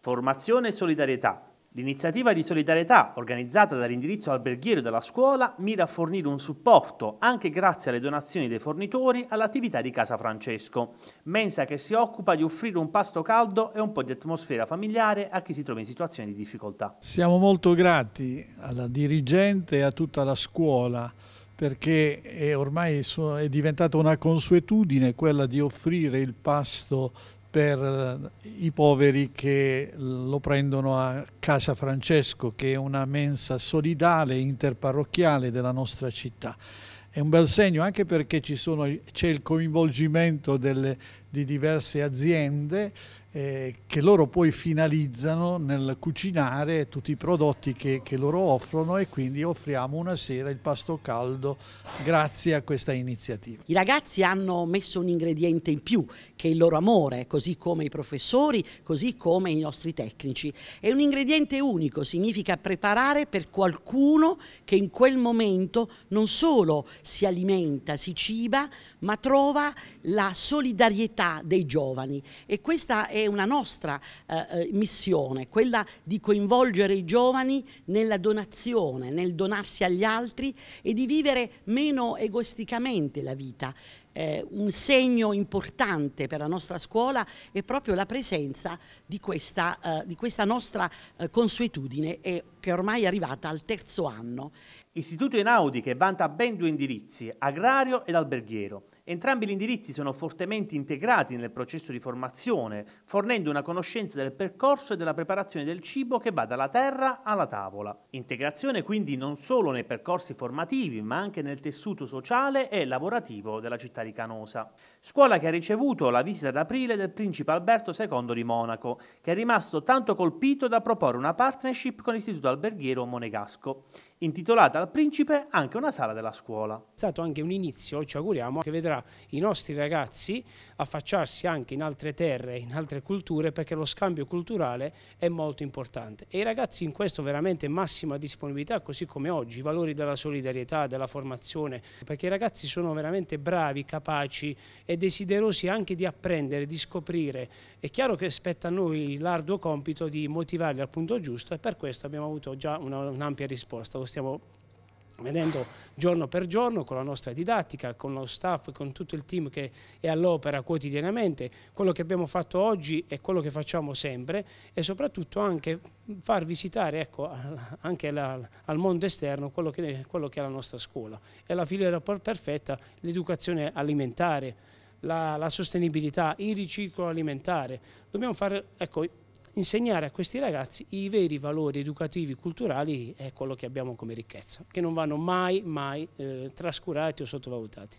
Formazione e solidarietà. L'iniziativa di solidarietà organizzata dall'indirizzo alberghiero della scuola mira a fornire un supporto, anche grazie alle donazioni dei fornitori, all'attività di Casa Francesco, mensa che si occupa di offrire un pasto caldo e un po' di atmosfera familiare a chi si trova in situazioni di difficoltà. Siamo molto grati alla dirigente e a tutta la scuola perché è ormai è diventata una consuetudine quella di offrire il pasto per eh, i poveri che lo prendono a Casa Francesco, che è una mensa solidale interparrocchiale della nostra città. È un bel segno anche perché c'è il coinvolgimento delle, di diverse aziende eh, che loro poi finalizzano nel cucinare tutti i prodotti che, che loro offrono e quindi offriamo una sera il pasto caldo grazie a questa iniziativa. I ragazzi hanno messo un ingrediente in più che è il loro amore, così come i professori, così come i nostri tecnici. È un ingrediente unico, significa preparare per qualcuno che in quel momento non solo si alimenta, si ciba, ma trova la solidarietà dei giovani e questa è è una nostra eh, eh, missione, quella di coinvolgere i giovani nella donazione, nel donarsi agli altri e di vivere meno egoisticamente la vita eh, un segno importante per la nostra scuola è proprio la presenza di questa, eh, di questa nostra eh, consuetudine e, eh, che ormai arrivata al terzo anno. Istituto Einaudi che vanta ben due indirizzi, agrario ed alberghiero. Entrambi gli indirizzi sono fortemente integrati nel processo di formazione, fornendo una conoscenza del percorso e della preparazione del cibo che va dalla terra alla tavola. Integrazione quindi non solo nei percorsi formativi, ma anche nel tessuto sociale e lavorativo della città di di Canosa. Scuola che ha ricevuto la visita d'aprile del principe Alberto II di Monaco, che è rimasto tanto colpito da proporre una partnership con l'istituto alberghiero monegasco, intitolata al principe anche una sala della scuola. È stato anche un inizio, ci auguriamo, che vedrà i nostri ragazzi affacciarsi anche in altre terre, in altre culture, perché lo scambio culturale è molto importante. E i ragazzi in questo veramente massima disponibilità, così come oggi, i valori della solidarietà, della formazione, perché i ragazzi sono veramente bravi, capaci capaci e desiderosi anche di apprendere, di scoprire. È chiaro che spetta a noi l'arduo compito di motivarli al punto giusto e per questo abbiamo avuto già un'ampia risposta, lo stiamo vedendo giorno per giorno con la nostra didattica, con lo staff, con tutto il team che è all'opera quotidianamente, quello che abbiamo fatto oggi e quello che facciamo sempre e soprattutto anche far visitare ecco, anche la, al mondo esterno quello che, quello che, è la nostra scuola. È la filiera perfetta, l'educazione alimentare, la, la, sostenibilità, il riciclo alimentare. Dobbiamo fare, ecco, insegnare a questi ragazzi i veri valori educativi, culturali è quello che abbiamo come ricchezza, che non vanno mai, mai eh, trascurati o sottovalutati.